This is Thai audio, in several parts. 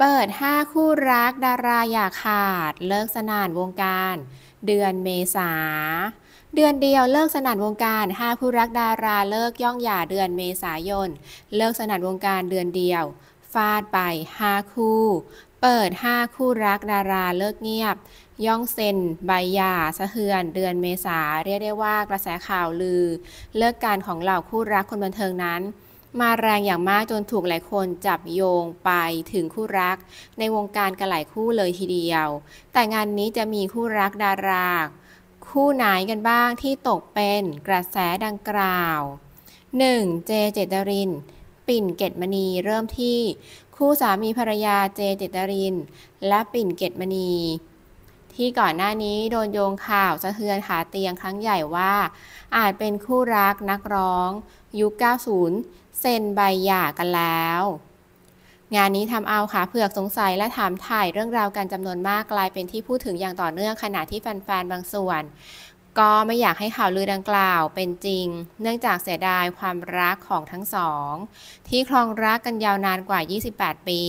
เปิด 5 คู่รักดาราอย่าขาด เลิกสนานวงการ เดือนเมษา เดือนเดียว เลิกสนานวงการ 5 คู่ รักดาราเลิกย่องหย่าเดือนเมษายน เลิกสนานวงการเดือนเดียว ฟาดไป5คู่ เปิด 5 คู่รักดาราเลิกเงียบ ย่อง เซ็น ใบหย่า สะเทือน เดือนเมษาเรียก ได้ว่ากระแสข่าวลือ เลิกการของเหล่าคู่รักคนบันเทิงนั้นมาแรงอย่างมากจนถูกหลายคนจับโยงไปถึงคู่รักในวงการกันหลายคู่เลยทีเดียว แต่งานนี้จะมีคู่รักดาราคู่ไหนกันบ้างที่ตกเป็นกระแสดังกล่าว 1. เจเจตรินปิ่นเกตมณีเริ่มที่ คู่สามีภรรยาเจเจตริน และปิ่นเกตมณีที่ก่อนหน้านี้โดนโยงข่าวสะเทือนขาเตียงครั้งใหญ่ว่าอาจเป็นคู่รักนักร้องยุค 90 เซ็นใบหย่ากันแล้ว งานนี้ทำเอาขาเผือกสงสัยและถามถ่ายเรื่องราวกันจำนวนมากกลายเป็นที่พูดถึงอย่างต่อเนื่องขณะที่แฟนๆบางส่วน ก็ไม่อยากให้ข่าวลือดังกล่าวเป็นจริง เนื่องจากเสียดายความรักของทั้งสอง ที่ครองรักกันยาวนานกว่า 28 ปี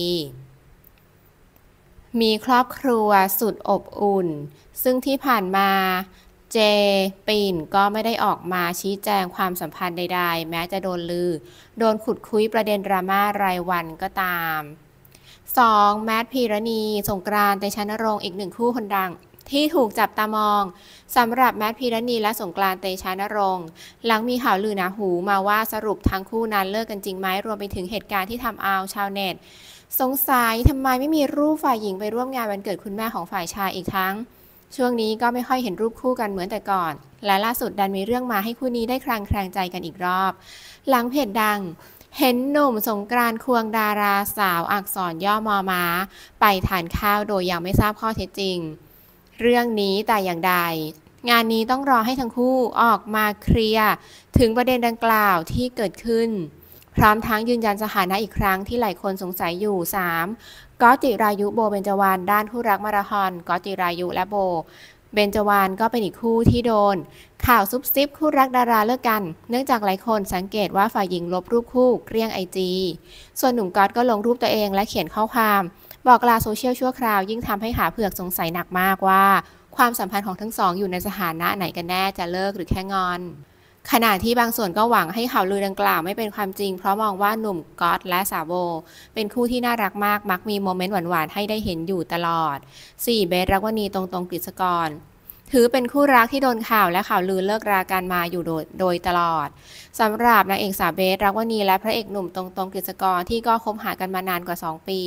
มีครอบครัวสุดอบอุ่น ซึ่งที่ผ่านมาเจปิ่นก็ไม่ได้ออกมาชี้แจงความสัมพันธ์ใดๆ แม้จะโดนลือ โดนขุดคุยประเด็นดราม่ารายวันก็ตาม 2. แมทพีรณี สงกรานต์เตชะนรงค์อีกหนึ่งคู่คนดังที่ถูกจับตามองสำหรับแมทพีรณีและสงกรานเตชานรงค์หลังมีข่าวลือหนาหูมาว่าสรุปทั้งคู่นั้นเลิกกันจริงไหมรวมไปถึงเหตุการณ์ที่ทำเอาชาวเน็ตสงสัยทำไมไม่มีรูปฝ่ายหญิงไปร่วมงานวันเกิดคุณแม่ของฝ่ายชายอีกทั้ง ช่วงนี้ก็ไม่ค่อยเห็นรูปคู่กันเหมือนแต่ก่อน และล่าสุดดันมีเรื่องมาให้คู่นี้ได้ครางแคลงใจกันอีกรอบ หลังเพจดังเห็นหนุ่มสงกรานควงดาราสาวอักษรย่อมอมาไปทานข้าวโดยยังไม่ทราบข้อเท็จจริงเรื่องนี้แต่อย่างใด งานนี้ต้องรอให้ทั้งคู่ออกมาเคลียร์ถึงประเด็นดังกล่าวที่เกิดขึ้น พร้อมทั้งยืนยันสถานะอีกครั้งที่หลายคนสงสัยอยู่ 3. ก็ตจิรายุโบเบญจวานด้านคู่รักมาราธอนก็ตจิรายุและโบ เบญจวานก็เป็นอีกคู่ที่โดน ข่าวซุบซิบคู่รักดาราเลิกกันเนื่องจากหลายคนสังเกตว่าฝ่ายหญิงลบรูปคู่เกลี้ยงไอจีส่วนหนุ่มก๊ก็ลงรูปตัวเองและเขียนข้อความบอกลาโซเชียลชั่วคราว ยิ่งทำให้หาเผือกสงสัยหนักมากว่า ความสัมพันธ์ของทั้งสองอยู่ในสถานะไหนกันแน่จะเลิกหรือแค่งอนขณะที่บางส่วนก็หวังให้ข่าวลือดังกล่าวไม่เป็นความจริงเพราะมองว่าหนุ่มก๊อตและสาวโบ เป็นคู่ที่น่ารักมาก มักมีโมเมนต์หวานๆ ให้ได้เห็นอยู่ตลอด4 เบสรักวณีตรงตรงกฤษกร ถือเป็นคู่รักที่โดนข่าวและข่าวลือเลิกรากันมาอยู่โดยโดยตลอดสำหรับนางเอกสาวเบสรักวณีและพระเอกหนุ่มตรงตรงกฤษกรที่ก็คบหากันมานานกว่า 2 ปี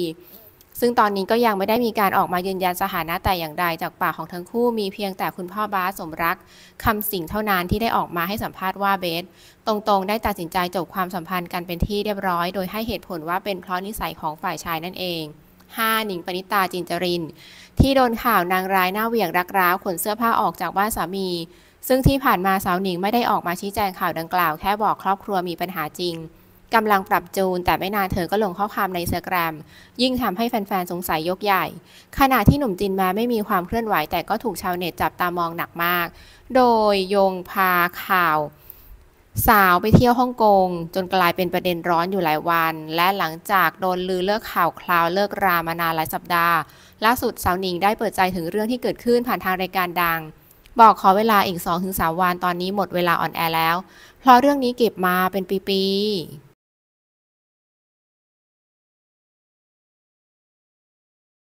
ซึ่งตอนนี้ก็ยังไม่ได้มีการออกมายืนยันสถานะแต่อย่างใด จากปากของทั้งคู่มีเพียงแต่คุณพ่อบาสสมรักคำสิ่งเท่านั้นที่ได้ออกมาให้สัมภาษณ์ว่าเบส ตรงๆ ได้ตัดสินใจจบความสัมพันธ์กันเป็นที่เรียบร้อย โดยให้เหตุผลว่าเป็นเพราะนิสัยของฝ่ายชายนั่นเอง 5. หนิงปณิตาจินจรินที่โดนข่าวนางร้ายหน้าเหวี่ยงรักร้าวขนเสื้อผ้าออกจากบ้านสามี ซึ่งที่ผ่านมาสาวหนิงไม่ได้ออกมาชี้แจงข่าวดังกล่าวแค่บอกครอบครัวมีปัญหาจริงกำลังปรับจูน แต่ไม่นานเธอก็ลงข้อความในอินสแกรม ยิ่งทำให้แฟนๆสงสัยยกใหญ่ ขณะที่หนุ่มจินแม้ไม่มีความเคลื่อนไหว แต่ก็ถูกชาวเน็ตจับตามองหนักมาก โดยโยงพาข่าวสาวไปเที่ยวฮ่องกง จนกลายเป็นประเด็นร้อนอยู่หลายวัน และหลังจากโดนลือเลิกข่าวคลาวเลิกรามานานหลายสัปดาห์ล่าสุดสาวหนิงได้เปิดใจถึงเรื่องที่เกิดขึ้นผ่านทางรายการดัง บอกขอเวลาอีก2-3วันตอนนี้หมดเวลาอ่อนแอแล้ว เพราะเรื่องนี้เก็บมาเป็นปีๆ